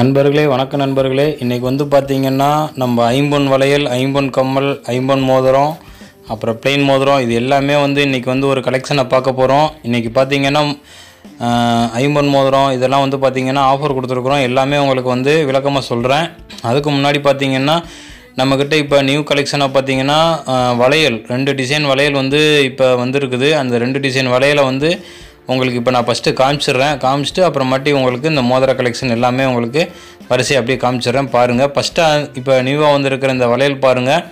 நண்பர்களே வணக்கம் நண்பர்களே இன்றைக்கி வந்து பார்த்திங்கன்னா நம்ம ஐம்பொன் வளையல் ஐம்பொன் கம்மல் ஐம்பொன் மோதிரம் அப்புறம் பிளெயின் மோதிரம் இது எல்லாமே வந்து இன்றைக்கி வந்து ஒரு கலெக்ஷனை பார்க்க போகிறோம் இன்றைக்கி பார்த்திங்கன்னா ஐம்பொன் மோதிரம் இதெல்லாம் வந்து பார்த்திங்கன்னா ஆஃபர் கொடுத்துருக்குறோம் எல்லாமே உங்களுக்கு வந்து விளக்கமாக சொல்கிறேன் அதுக்கு முன்னாடி பார்த்திங்கன்னா நம்மக்கிட்ட இப்போ நியூ கலெக்ஷனாக பார்த்திங்கன்னா வளையல் ரெண்டு டிசைன் வளையல் வந்து இப்போ வந்துருக்குது அந்த ரெண்டு டிசைன் வளையலை வந்து உங்களுக்கு இப்போ நான் ஃபஸ்ட்டு காமிச்சிடுறேன் காமிச்சிட்டு அப்புறமாட்டி உங்களுக்கு இந்த மோதிர கலெக்ஷன் எல்லாமே உங்களுக்கு வரிசை அப்படியே காமிச்சிடுறேன் பாருங்கள் ஃபஸ்ட்டாக இப்போ நியூவாக வந்திருக்கிற இந்த வளையல் பாருங்கள்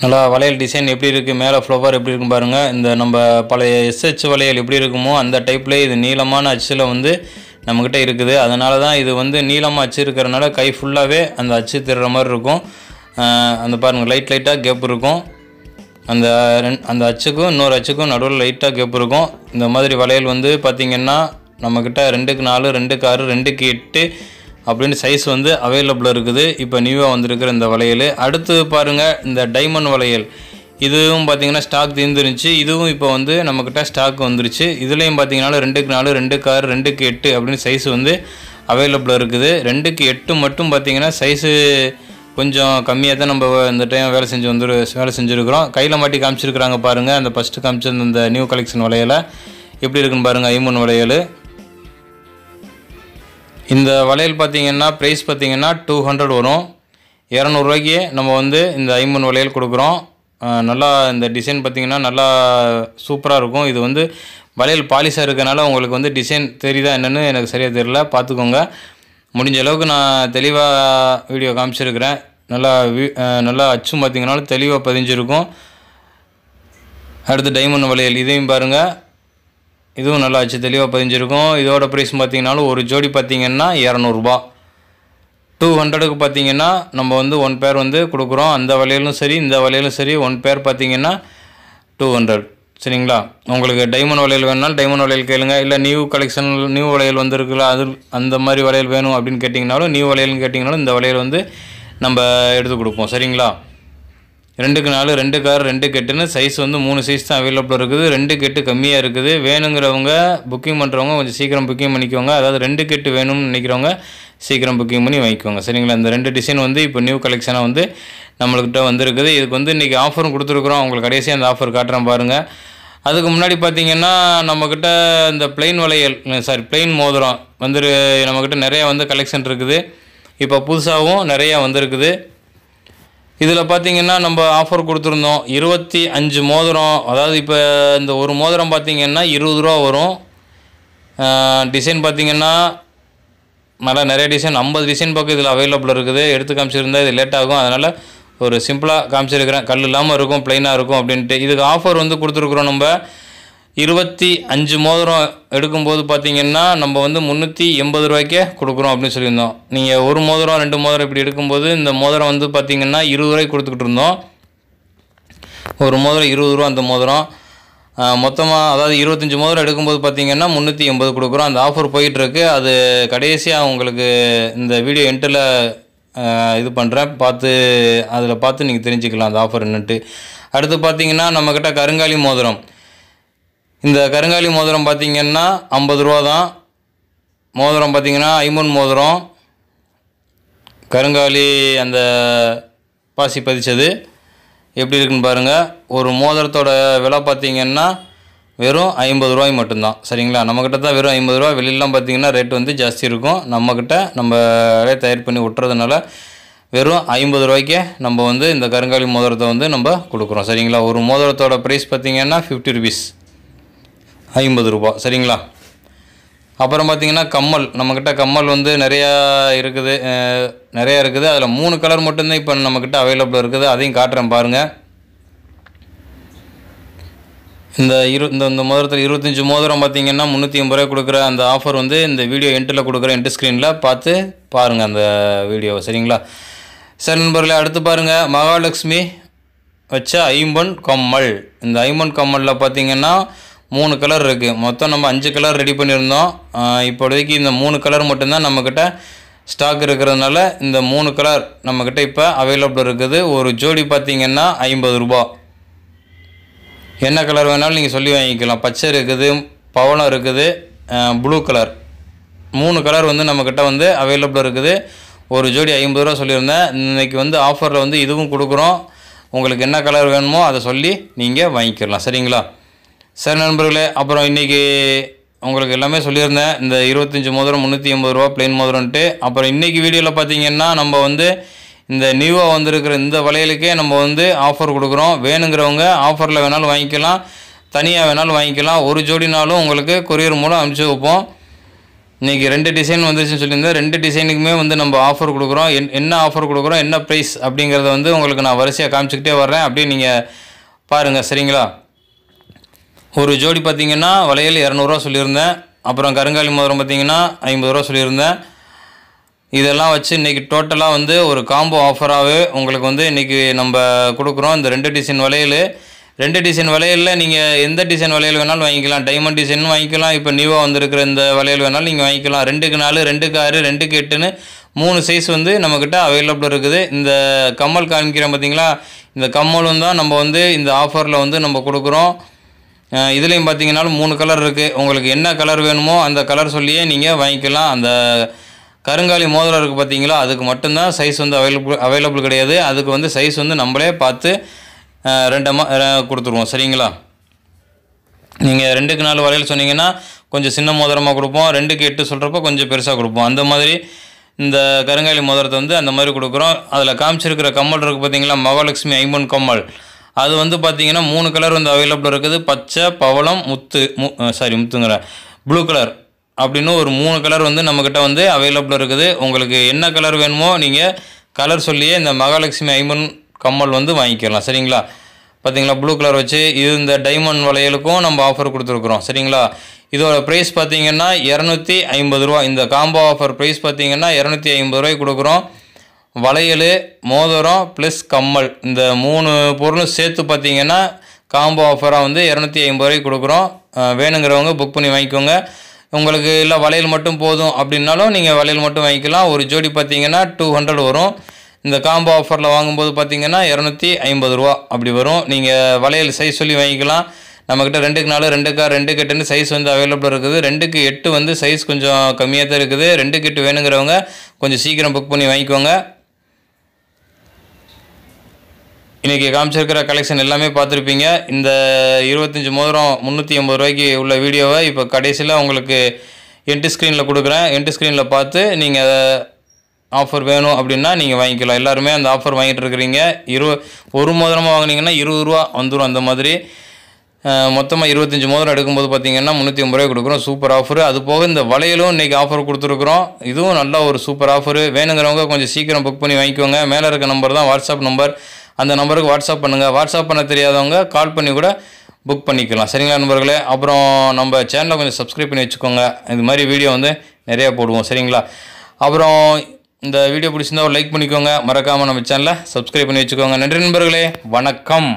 நல்லா வளையல் டிசைன் எப்படி இருக்குது மேலே ஃப்ளவர் எப்படி இருக்கும் பாருங்கள் இந்த நம்ம பழைய எஸ்ஹெச் வளையல் எப்படி இருக்குமோ அந்த டைப்பில் இது நீளமான அச்சில் வந்து நம்மக்கிட்ட இருக்குது அதனால தான் இது வந்து நீளமாக அச்சு இருக்கிறதுனால கை ஃபுல்லாகவே அந்த அச்சு திருற மாதிரி இருக்கும் அந்த பாருங்கள் லைட் லைட்டாக கேப் இருக்கும் அந்த அந்த அச்சுக்கும் இன்னொரு அச்சுக்கும் நடுவில் லைட்டாக கேப் இருக்கும் இந்த மாதிரி வளையல் வந்து பார்த்திங்கன்னா நம்மக்கிட்ட ரெண்டுக்கு நாலு ரெண்டுக்கு ஆறு ரெண்டுக்கு எட்டு அப்படின்னு சைஸ் வந்து அவைலபிள் இருக்குது இப்போ நியூவாக வந்திருக்கிற இந்த வளையல் அடுத்து பாருங்கள் இந்த டைமண்ட் வளையல் இதுவும் பார்த்திங்கன்னா ஸ்டாக் தீர்ந்துருந்துச்சு இதுவும் இப்போ வந்து நம்மக்கிட்ட ஸ்டாக் வந்துருச்சு இதுலேயும் பார்த்திங்கனாலும் ரெண்டுக்கு நாலு ரெண்டுக்கு ஆறு ரெண்டுக்கு எட்டு அப்படின்னு சைஸ் வந்து அவைலபிள் இருக்குது ரெண்டுக்கு எட்டு மட்டும் பார்த்திங்கன்னா சைஸு கொஞ்சம் கம்மியாக தான் நம்ம இந்த டைம் வேலை செஞ்சு வந்து வேலை செஞ்சுருக்கிறோம் கையில் மாட்டி காமிச்சிருக்கிறாங்க பாருங்கள் அந்த ஃபஸ்ட்டு காமிச்சிருந்த அந்த நியூ கலெக்ஷன் வளையலை எப்படி இருக்குன்னு பாருங்கள் ஐமன் வளையல் இந்த வளையல் பார்த்திங்கன்னா ப்ரைஸ் பார்த்திங்கன்னா டூ ஹண்ட்ரட் வரும் இரநூறுவாய்க்கு நம்ம வந்து இந்த ஐமன் வளையல் கொடுக்குறோம் நல்லா இந்த டிசைன் பார்த்திங்கன்னா நல்லா சூப்பராக இருக்கும் இது வந்து வளையல் பாலிஷாக இருக்கனால உங்களுக்கு வந்து டிசைன் தெரியுதா என்னென்னு எனக்கு சரியாக தெரியல பார்த்துக்கோங்க முடிஞ்ச அளவுக்கு நான் தெளிவாக வீடியோ காமிச்சிருக்கிறேன் நல்லா வீ நல்லா அச்சும் பார்த்தீங்கனாலும் தெளிவாக பதிஞ்சிருக்கும் அடுத்து டைமண்ட் வளையல் இதையும் பாருங்கள் இதுவும் நல்லா அச்சு தெளிவாக பதிஞ்சிருக்கும் இதோட ப்ரைஸ் பார்த்தீங்கனாலும் ஒரு ஜோடி பார்த்திங்கன்னா இரநூறுபா டூ ஹண்ட்ரடுக்கு பார்த்தீங்கன்னா நம்ம வந்து ஒன் பேர் வந்து கொடுக்குறோம் அந்த வலையிலும் சரி இந்த வலையிலும் சரி ஒன் பேர் பார்த்திங்கன்னா டூ ஹண்ட்ரட் சரிங்களா உங்களுக்கு டைமண்ட் வளையல் வேணுனாலும் டைமண்ட் வளையல் கேளுங்க இல்லை நியூ கலெக்ஷன் நியூ வளையல் வந்துருக்குல்ல அது அந்த மாதிரி வளையல் வேணும் அப்படின்னு கேட்டிங்கனாலும் நியூ வளையல்னு கேட்டிங்கனாலும் இந்த வளையல் வந்து நம்ம எடுத்து கொடுப்போம் சரிங்களா ரெண்டுக்கு நாலு ரெண்டு கார் ரெண்டு கெட்டுன்னு சைஸ் வந்து மூணு சைஸ் தான் அவைலபிள் இருக்குது ரெண்டு கெட்டு கம்மியாக இருக்குது வேணுங்கிறவங்க புக்கிங் பண்ணுறவங்க கொஞ்சம் சீக்கிரம் புக்கிங் பண்ணிக்கோங்க அதாவது ரெண்டு கெட்டு வேணும்னு நினைக்கிறவங்க சீக்கிரம் புக்கிங் பண்ணி வாங்கிக்கோங்க சரிங்களா இந்த ரெண்டு டிசைன் வந்து இப்போ நியூ கலெக்ஷனாக வந்து நம்மள்கிட்ட வந்துருக்குது இதுக்கு வந்து இன்றைக்கி ஆஃபரும் கொடுத்துருக்குறோம் உங்களுக்கு கடைசியாக அந்த ஆஃபர் காட்டுறேன் பாருங்கள் அதுக்கு முன்னாடி பார்த்திங்கன்னா நம்மக்கிட்ட இந்த பிளெயின் வளையல் சாரி பிளெயின் மோதிரம் வந்துரு நம்மக்கிட்ட நிறையா வந்து கலெக்ஷன் இருக்குது இப்போ புதுசாகவும் நிறையா வந்திருக்குது இதில் பார்த்திங்கன்னா நம்ம ஆஃபர் கொடுத்துருந்தோம் இருபத்தி அஞ்சு மோதிரம் அதாவது இப்போ இந்த ஒரு மோதிரம் பார்த்திங்கன்னா இருபது ரூபா வரும் டிசைன் பார்த்திங்கன்னா நல்லா நிறைய டிசைன் ஐம்பது டிசைன் பக்கம் இதில் அவைலபிள் இருக்குது எடுத்து காமிச்சிருந்தால் இது லேட் ஆகும் அதனால் ஒரு சிம்பிளாக காமிச்சிருக்கிறேன் கல் இல்லாமல் இருக்கும் ப்ளைனாக இருக்கும் அப்படின்ட்டு இதுக்கு ஆஃபர் வந்து கொடுத்துருக்குறோம் நம்ம இருபத்தி அஞ்சு மோதிரம் எடுக்கும்போது பார்த்திங்கன்னா நம்ம வந்து முந்நூற்றி எண்பது ரூபாய்க்கே கொடுக்குறோம் அப்படின்னு சொல்லியிருந்தோம் நீங்கள் ஒரு மோதிரம் ரெண்டு மோதிரம் இப்படி எடுக்கும்போது இந்த மோதிரம் வந்து பார்த்திங்கன்னா இருபது ரூபாய்க்கு கொடுத்துக்கிட்டு இருந்தோம் ஒரு மோதிரம் இருபது ரூபா அந்த மோதிரம் மொத்தமாக அதாவது இருபத்தஞ்சி மோதிரம் எடுக்கும்போது பார்த்தீங்கன்னா முந்நூற்றி எண்பது கொடுக்குறோம் அந்த ஆஃபர் போயிட்டுருக்கு அது கடைசியாக உங்களுக்கு இந்த வீடியோ என்ட்டில் இது பண்ணுறேன் பார்த்து அதில் பார்த்து நீங்கள் தெரிஞ்சுக்கலாம் அந்த ஆஃபர் என்னென்ட்டு அடுத்து பார்த்தீங்கன்னா நம்மக்கிட்ட கருங்காலி மோதிரம் இந்த கருங்காலி மோதிரம் பார்த்திங்கன்னா ஐம்பது ரூபா தான் மோதிரம் பார்த்திங்கன்னா ஐம்பன் மோதிரம் கருங்காலி அந்த பாசி பதிச்சது எப்படி இருக்குன்னு பாருங்கள் ஒரு மோதிரத்தோட விலை பார்த்திங்கன்னா வெறும் ஐம்பது ரூபாய் மட்டும்தான் சரிங்களா நம்மக்கிட்ட தான் வெறும் ஐம்பது ரூபா வெளியிலலாம் பார்த்திங்கன்னா ரேட் வந்து ஜாஸ்தி இருக்கும் நம்மக்கிட்ட நம்ம தயார் பண்ணி விட்டுறதுனால வெறும் ஐம்பது ரூபாய்க்கே நம்ம வந்து இந்த கருங்காலி மோதிரத்தை வந்து நம்ம கொடுக்குறோம் சரிங்களா ஒரு மோதிரத்தோட ப்ரைஸ் பார்த்திங்கன்னா ஃபிஃப்டி ருபீஸ் ஐம்பது ரூபா சரிங்களா அப்புறம் பார்த்திங்கன்னா கம்மல் நம்மக்கிட்ட கம்மல் வந்து நிறையா இருக்குது நிறையா இருக்குது அதில் மூணு கலர் மட்டும்தான் இப்போ நம்மக்கிட்ட அவைலபிள் இருக்குது அதையும் காட்டுறேன் பாருங்கள் இந்த இரு இந்த இந்த மோதிரத்தில் இருபத்தஞ்சி மோதிரம் பார்த்திங்கன்னா முந்நூற்றி ஐம்பது ரூபாய் கொடுக்குற அந்த ஆஃபர் வந்து இந்த வீடியோ என்ட்டில் கொடுக்குற என்ட்டு ஸ்க்ரீனில் பார்த்து பாருங்கள் அந்த வீடியோவை சரிங்களா சரி நண்பர்களே அடுத்து பாருங்கள் மகாலட்சுமி வச்ச ஐம்பன் கம்மல் இந்த ஐம்பன் கம்மலில் பார்த்திங்கன்னா மூணு கலர் இருக்குது மொத்தம் நம்ம அஞ்சு கலர் ரெடி பண்ணியிருந்தோம் இப்போதைக்கு இந்த மூணு கலர் மட்டும்தான் நம்மக்கிட்ட ஸ்டாக் இருக்கிறதுனால இந்த மூணு கலர் நம்மக்கிட்ட இப்போ அவைலபிள் இருக்குது ஒரு ஜோடி பார்த்திங்கன்னா ஐம்பது ரூபா என்ன கலர் வேணாலும் நீங்கள் சொல்லி வாங்கிக்கலாம் பச்சை இருக்குது பவளம் இருக்குது ப்ளூ கலர் மூணு கலர் வந்து நம்மக்கிட்ட வந்து அவைலபிள் இருக்குது ஒரு ஜோடி ஐம்பது ரூபா சொல்லியிருந்தேன் இன்றைக்கி வந்து ஆஃபரில் வந்து இதுவும் கொடுக்குறோம் உங்களுக்கு என்ன கலர் வேணுமோ அதை சொல்லி நீங்கள் வாங்கிக்கலாம் சரிங்களா சரி நண்பர்களே அப்புறம் இன்றைக்கி உங்களுக்கு எல்லாமே சொல்லியிருந்தேன் இந்த இருபத்தஞ்சி மோதிரம் முந்நூற்றி எண்பது ரூபா பிளெயின் மோதிரம்ட்டு அப்புறம் இன்றைக்கி வீடியோவில் பார்த்தீங்கன்னா நம்ம வந்து இந்த நியூவாக வந்திருக்கிற இந்த வலையலுக்கே நம்ம வந்து ஆஃபர் கொடுக்குறோம் வேணுங்கிறவங்க ஆஃபரில் வேணாலும் வாங்கிக்கலாம் தனியாக வேணாலும் வாங்கிக்கலாம் ஒரு ஜோடினாலும் உங்களுக்கு கொரியர் மூலம் அனுப்பிச்சி வைப்போம் இன்றைக்கி ரெண்டு டிசைன் வந்துருச்சுன்னு சொல்லியிருந்தேன் ரெண்டு டிசைனுக்குமே வந்து நம்ம ஆஃபர் கொடுக்குறோம் என் என்ன ஆஃபர் கொடுக்குறோம் என்ன ப்ரைஸ் அப்படிங்கிறத வந்து உங்களுக்கு நான் வரிசையாக காமிச்சிக்கிட்டே வர்றேன் அப்படின்னு நீங்கள் பாருங்கள் சரிங்களா ஒரு ஜோடி பார்த்திங்கன்னா வளையல் இரநூறுவா சொல்லியிருந்தேன் அப்புறம் கருங்காலி மோதிரம் பார்த்திங்கன்னா ஐம்பது ரூபா சொல்லியிருந்தேன் இதெல்லாம் வச்சு இன்றைக்கி டோட்டலாக வந்து ஒரு காம்போ ஆஃபராகவே உங்களுக்கு வந்து இன்றைக்கி நம்ம கொடுக்குறோம் இந்த ரெண்டு டிசைன் வளையல் ரெண்டு டிசைன் வளையலில் நீங்கள் எந்த டிசைன் வளையல் வேணாலும் வாங்கிக்கலாம் டைமண்ட் டிசைனும் வாங்கிக்கலாம் இப்போ நியூவாக வந்திருக்கிற இந்த வளையல் வேணாலும் நீங்கள் வாங்கிக்கலாம் ரெண்டுக்கு நாலு ரெண்டுக்கு ஆறு ரெண்டுக்கு எட்டுன்னு மூணு சைஸ் வந்து நம்மக்கிட்ட அவைலபிள் இருக்குது இந்த கம்மல் காமிக்கிறேன் பார்த்திங்களா இந்த கம்மலும் தான் நம்ம வந்து இந்த ஆஃபரில் வந்து நம்ம கொடுக்குறோம் இதுலேயும் பார்த்தீங்கன்னாலும் மூணு கலர் இருக்குது உங்களுக்கு என்ன கலர் வேணுமோ அந்த கலர் சொல்லியே நீங்கள் வாங்கிக்கலாம் அந்த கருங்காலி மோதிரம் இருக்குது பார்த்தீங்களா அதுக்கு மட்டும்தான் சைஸ் வந்து அவைலபிள் அவைலபிள் கிடையாது அதுக்கு வந்து சைஸ் வந்து நம்மளே பார்த்து ரெண்டமாக கொடுத்துருவோம் சரிங்களா நீங்கள் ரெண்டுக்கு நாலு வரையில் சொன்னீங்கன்னா கொஞ்சம் சின்ன மோதிரமாக கொடுப்போம் ரெண்டுக்கு எட்டு சொல்கிறப்போ கொஞ்சம் பெருசாக கொடுப்போம் அந்த மாதிரி இந்த கருங்காலி மோதிரத்தை வந்து அந்த மாதிரி கொடுக்குறோம் அதில் காமிச்சிருக்கிற கம்மல் இருக்குது பார்த்தீங்களா மகாலட்சுமி ஐம்பன் கம்மல் அது வந்து பார்த்தீங்கன்னா மூணு கலர் வந்து அவைலபிள் இருக்குது பச்சை பவளம் முத்து மு சாரி முத்துங்கிற ப்ளூ கலர் அப்படின்னு ஒரு மூணு கலர் வந்து நம்மக்கிட்ட வந்து அவைலபிள் இருக்குது உங்களுக்கு என்ன கலர் வேணுமோ நீங்கள் கலர் சொல்லியே இந்த மகாலட்சுமி ஐமன் கம்மல் வந்து வாங்கிக்கலாம் சரிங்களா பார்த்தீங்களா ப்ளூ கலர் வச்சு இது இந்த டைமண்ட் வளையலுக்கும் நம்ம ஆஃபர் கொடுத்துருக்குறோம் சரிங்களா இதோட ப்ரைஸ் பார்த்தீங்கன்னா இரநூத்தி ஐம்பது ரூபா இந்த காம்போ ஆஃபர் ப்ரைஸ் பார்த்தீங்கன்னா இரநூத்தி ஐம்பது ரூபாய்க்கு கொடுக்குறோம் வளையல் மோதிரம் ப்ளஸ் கம்மல் இந்த மூணு பொருளும் சேர்த்து பார்த்தீங்கன்னா காம்போ ஆஃபராக வந்து இரநூத்தி ஐம்பது ரூபாய்க்கு கொடுக்குறோம் வேணுங்கிறவங்க புக் பண்ணி வாங்கிக்கோங்க உங்களுக்கு இல்லை வளையல் மட்டும் போதும் அப்படின்னாலும் நீங்கள் வளையல் மட்டும் வாங்கிக்கலாம் ஒரு ஜோடி பார்த்தீங்கன்னா டூ ஹண்ட்ரட் வரும் இந்த காம்போ ஆஃபரில் வாங்கும்போது பார்த்தீங்கன்னா இரநூத்தி ஐம்பது ரூபா அப்படி வரும் நீங்கள் வளையல் சைஸ் சொல்லி வாங்கிக்கலாம் நம்மக்கிட்ட ரெண்டுக்கு நாலு கார் ரெண்டு கெட்டுன்னு சைஸ் வந்து அவைலபிள் இருக்குது ரெண்டுக்கு எட்டு வந்து சைஸ் கொஞ்சம் கம்மியாக தான் இருக்குது ரெண்டு கெட்டு வேணுங்கிறவங்க கொஞ்சம் சீக்கிரம் புக் பண்ணி வாங்கிக்கோங்க இன்றைக்கி காமிச்சிருக்கிற கலெக்ஷன் எல்லாமே பார்த்துருப்பீங்க இந்த இருபத்தஞ்சி மோதிரம் முந்நூற்றி ஐம்பது ரூபாய்க்கு உள்ள வீடியோவை இப்போ கடைசியில் உங்களுக்கு என்ட்டு ஸ்க்ரீனில் கொடுக்குறேன் என்ட்டு ஸ்க்ரீனில் பார்த்து நீங்கள் அதை ஆஃபர் வேணும் அப்படின்னா நீங்கள் வாங்கிக்கலாம் எல்லாருமே அந்த ஆஃபர் வாங்கிட்டு இருக்கிறீங்க இரு ஒரு மோதிரமாக வாங்கினீங்கன்னா இருபது ரூபா வந்துடும் அந்த மாதிரி மொத்தமாக இருபத்தஞ்சி மோதிரம் எடுக்கும்போது பார்த்தீங்கன்னா முந்நூற்றி ஐம்பது ரூபாய் கொடுக்குறோம் சூப்பர் ஆஃபர் அது போக இந்த வளையலும் இன்றைக்கி ஆஃபர் கொடுத்துருக்குறோம் இதுவும் நல்ல ஒரு சூப்பர் ஆஃபர் வேணுங்கிறவங்க கொஞ்சம் சீக்கிரம் புக் பண்ணி வாங்கிக்கோங்க மேலே இருக்க நம்பர் தான் வாட்ஸ்அப் நம்பர் அந்த நம்பருக்கு வாட்ஸ்அப் பண்ணுங்கள் வாட்ஸ்அப் பண்ண தெரியாதவங்க கால் பண்ணி கூட புக் பண்ணிக்கலாம் சரிங்களா நண்பர்களே அப்புறம் நம்ம சேனலை கொஞ்சம் சப்ஸ்கிரைப் பண்ணி வச்சுக்கோங்க இது மாதிரி வீடியோ வந்து நிறையா போடுவோம் சரிங்களா அப்புறம் இந்த வீடியோ பிடிச்சிருந்தா ஒரு லைக் பண்ணிக்கோங்க மறக்காமல் நம்ம சேனலை சப்ஸ்கிரைப் பண்ணி வச்சுக்கோங்க நன்றி நண்பர்களே வணக்கம்